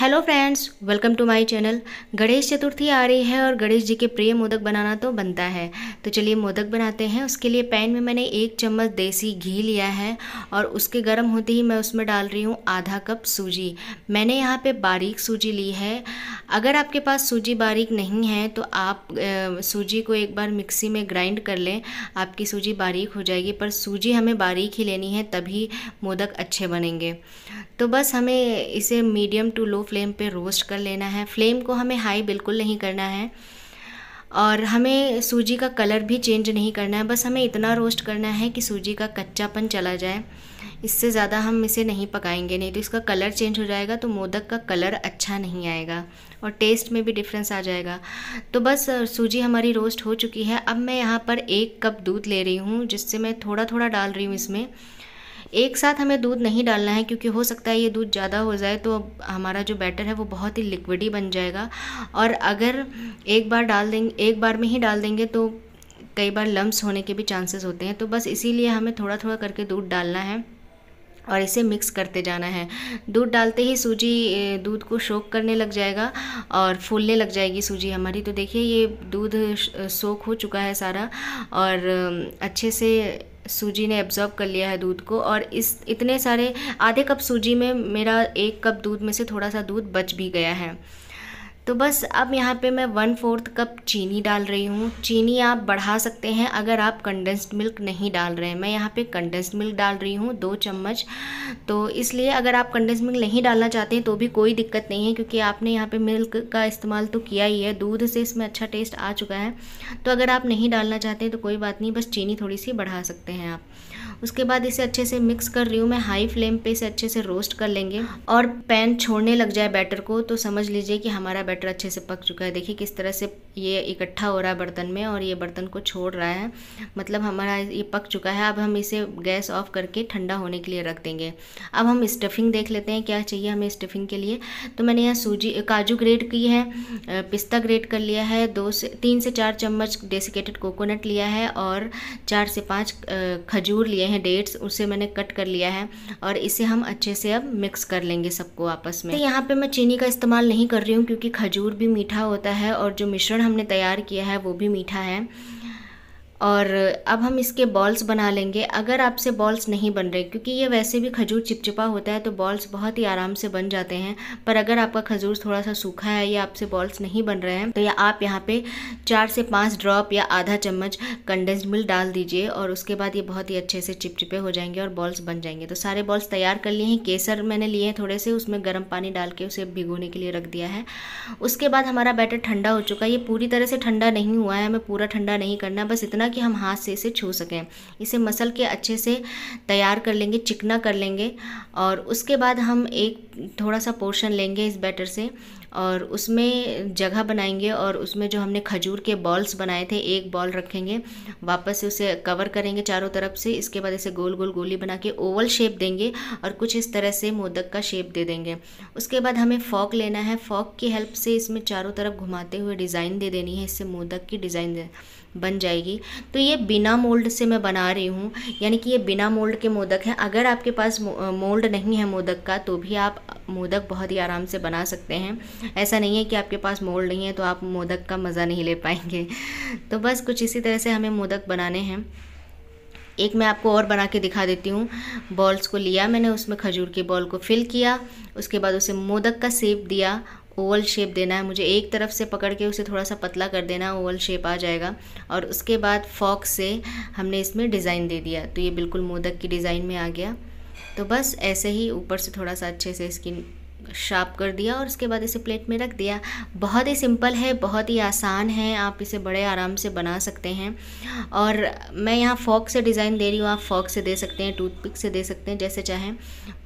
hello friends welcome to my channel Ganesh Chaturthi आ रही है और गणेश जी के प्रिय मोदक बनाना तो बनता है तो चलिए मोदक बनाते हैं उसके लिए पैन में मैंने एक चम्मच देसी घी लिया है और उसके गर्म होते ही मैं उसमें डाल रही हूँ आधा कप सूजी मैंने यहाँ पे बारीक सूजी ली है अगर आपके पास सूजी बारीक नहीं है तो आप सूजी को एक बार मिक्सी में ग्राइंड कर लें आपकी सूजी बारीक हो जाएगी पर सूजी हमें बारीक ही लेनी है तभी मोदक अच्छे बनेंगे तो बस हमें इसे मीडियम टू लो फ्लेम पे रोस्ट कर लेना है फ्लेम को हमें हाई बिल्कुल नहीं करना है और हमें सूजी का कलर भी चेंज नहीं करना है बस हमें इतना रोस्ट करना है कि सूजी का कच्चापन चला जाए इससे ज़्यादा हम इसे नहीं पकाएंगे नहीं तो इसका कलर चेंज हो जाएगा तो मोदक का कलर अच्छा नहीं आएगा और टेस्ट में भी डिफरेंस आ जाएगा तो बस सूजी हमारी रोस्ट हो चुकी है अब मैं यहाँ पर एक कप दूध ले रही हूँ जिससे मैं थोड़ा थोड़ा डाल रही हूँ इसमें एक साथ हमें दूध नहीं डालना है क्योंकि हो सकता है ये दूध ज़्यादा हो जाए तो हमारा जो बैटर है वो बहुत ही लिक्विडी बन जाएगा और अगर एक बार डाल देंगे एक बार में ही डाल देंगे तो कई बार लम्ब्स होने के भी चांसेस होते हैं तो बस इसीलिए हमें थोड़ा थोड़ा करके दूध डालना है और इसे मिक्स करते जाना है दूध डालते ही सूजी दूध को सोख करने लग जाएगा और फूलने लग जाएगी सूजी हमारी तो देखिए ये दूध सोख हो चुका है सारा और अच्छे से सूजी ने एब्ज़ॉर्ब कर लिया है दूध को और इस इतने सारे आधे कप सूजी में मेरा एक कप दूध में से थोड़ा सा दूध बच भी गया है तो बस अब यहाँ पे मैं वन फोर्थ कप चीनी डाल रही हूँ चीनी आप बढ़ा सकते हैं अगर आप कंडेंस्ड मिल्क नहीं डाल रहे हैं मैं यहाँ पे कंडेंस्ड मिल्क डाल रही हूँ दो चम्मच तो इसलिए अगर आप कंडेंस्ड मिल्क नहीं डालना चाहते हैं तो भी कोई दिक्कत नहीं है क्योंकि आपने यहाँ पे मिल्क का इस्तेमाल तो किया ही है दूध से इसमें अच्छा टेस्ट आ चुका है तो अगर आप नहीं डालना चाहते तो कोई बात नहीं बस चीनी थोड़ी सी बढ़ा सकते हैं आप उसके बाद इसे अच्छे से मिक्स कर रही हूँ मैं हाई फ्लेम पे इसे अच्छे से रोस्ट कर लेंगे और पैन छोड़ने लग जाए बैटर को तो समझ लीजिए कि हमारा बैटर अच्छे से पक चुका है देखिए किस तरह से ये इकट्ठा हो रहा है बर्तन में और ये बर्तन को छोड़ रहा है मतलब हमारा ये पक चुका है अब हम इसे गैस ऑफ करके ठंडा होने के लिए रख देंगे अब हम स्टफिंग देख लेते हैं क्या चाहिए हमें स्टफिंग के लिए तो मैंने यहाँ सूजी काजू ग्रेट की है पिस्ता ग्रेट कर लिया है दो से तीन से चार चम्मच डेसिकेटेड कोकोनट लिया है और चार से पाँच खजूर लिए हैं डेट्स उसे मैंने कट कर लिया है और इसे हम अच्छे से अब मिक्स कर लेंगे सबको आपस में तो यहाँ पे मैं चीनी का इस्तेमाल नहीं कर रही हूँ क्योंकि खजूर भी मीठा होता है और जो मिश्रण हमने तैयार किया है वो भी मीठा है और अब हम इसके बॉल्स बना लेंगे अगर आपसे बॉल्स नहीं बन रहे क्योंकि ये वैसे भी खजूर चिपचिपा होता है तो बॉल्स बहुत ही आराम से बन जाते हैं पर अगर आपका खजूर थोड़ा सा सूखा है या आपसे बॉल्स नहीं बन रहे हैं तो या आप यहाँ पे चार से पाँच ड्रॉप या आधा चम्मच कंडेंस मिल्क डाल दीजिए और उसके बाद ये बहुत ही अच्छे से चिपचिपे हो जाएंगे और बॉल्स बन जाएंगे तो सारे बॉल्स तैयार कर लिए हैं केसर मैंने लिए हैं थोड़े से उसमें गर्म पानी डाल के उसे भिगोने के लिए रख दिया है उसके बाद हमारा बैटर ठंडा हो चुका है ये पूरी तरह से ठंडा नहीं हुआ है हमें पूरा ठंडा नहीं करना बस इतना कि हम हाथ से इसे छू सकें इसे मसल के अच्छे से तैयार कर लेंगे चिकना कर लेंगे और उसके बाद हम एक थोड़ा सा पोर्शन लेंगे इस बैटर से और उसमें जगह बनाएंगे और उसमें जो हमने खजूर के बॉल्स बनाए थे एक बॉल रखेंगे वापस से उसे कवर करेंगे चारों तरफ से इसके बाद इसे गोल गोल गोली बना के ओवल शेप देंगे और कुछ इस तरह से मोदक का शेप दे देंगे उसके बाद हमें फॉक लेना है फॉक की हेल्प से इसमें चारों तरफ घुमाते हुए डिज़ाइन दे देनी है इससे मोदक की डिज़ाइन बन जाएगी तो ये बिना मोल्ड से मैं बना रही हूँ यानी कि ये बिना मोल्ड के मोदक हैं अगर आपके पास मोल्ड नहीं है मोदक का तो भी आप मोदक बहुत ही आराम से बना सकते हैं ऐसा नहीं है कि आपके पास मोल्ड नहीं है तो आप मोदक का मज़ा नहीं ले पाएंगे तो बस कुछ इसी तरह से हमें मोदक बनाने हैं एक मैं आपको और बना के दिखा देती हूँ बॉल्स को लिया मैंने उसमें खजूर के बॉल को फिल किया उसके बाद उसे मोदक का सेप दिया ओवल शेप देना है मुझे एक तरफ से पकड़ के उसे थोड़ा सा पतला कर देना ओवल शेप आ जाएगा और उसके बाद फॉक से हमने इसमें डिज़ाइन दे दिया तो ये बिल्कुल मोदक की डिज़ाइन में आ गया तो बस ऐसे ही ऊपर से थोड़ा सा अच्छे से इसकी शार्प कर दिया और उसके बाद इसे प्लेट में रख दिया बहुत ही सिंपल है बहुत ही आसान है आप इसे बड़े आराम से बना सकते हैं और मैं यहाँ फॉक से डिज़ाइन दे रही हूँ आप फॉक से दे सकते हैं टूथपिक से दे सकते हैं जैसे चाहें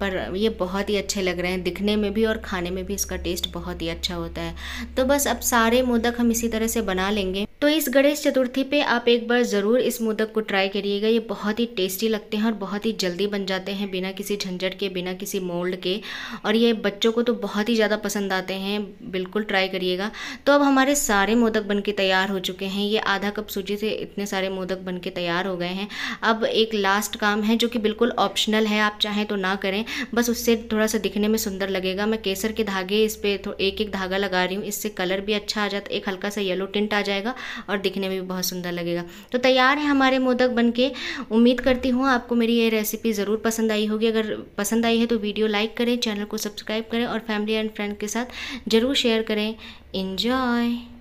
पर ये बहुत ही अच्छे लग रहे हैं दिखने में भी और खाने में भी इसका टेस्ट बहुत ही अच्छा होता है तो बस अब सारे मोदक हम इसी तरह से बना लेंगे तो इस गणेश चतुर्थी पे आप एक बार ज़रूर इस मोदक को ट्राई करिएगा ये बहुत ही टेस्टी लगते हैं और बहुत ही जल्दी बन जाते हैं बिना किसी झंझट के बिना किसी मोल्ड के और ये बच्चों को तो बहुत ही ज़्यादा पसंद आते हैं बिल्कुल ट्राई करिएगा तो अब हमारे सारे मोदक बन के तैयार हो चुके हैं ये आधा कप सूजी से इतने सारे मोदक बन के तैयार हो गए हैं अब एक लास्ट काम है जो कि बिल्कुल ऑप्शनल है आप चाहें तो ना करें बस उससे थोड़ा सा दिखने में सुंदर लगेगा मैं केसर के धागे इस पर एक एक धागा लगा रही हूँ इससे कलर भी अच्छा आ जाता एक हल्का सा येलो टिंट आ जाएगा और दिखने में भी बहुत सुंदर लगेगा तो तैयार है हमारे मोदक बन के उम्मीद करती हूँ आपको मेरी ये रेसिपी ज़रूर पसंद आई होगी अगर पसंद आई है तो वीडियो लाइक करें चैनल को सब्सक्राइब करें और फैमिली एंड फ्रेंड के साथ ज़रूर शेयर करें इन्जॉय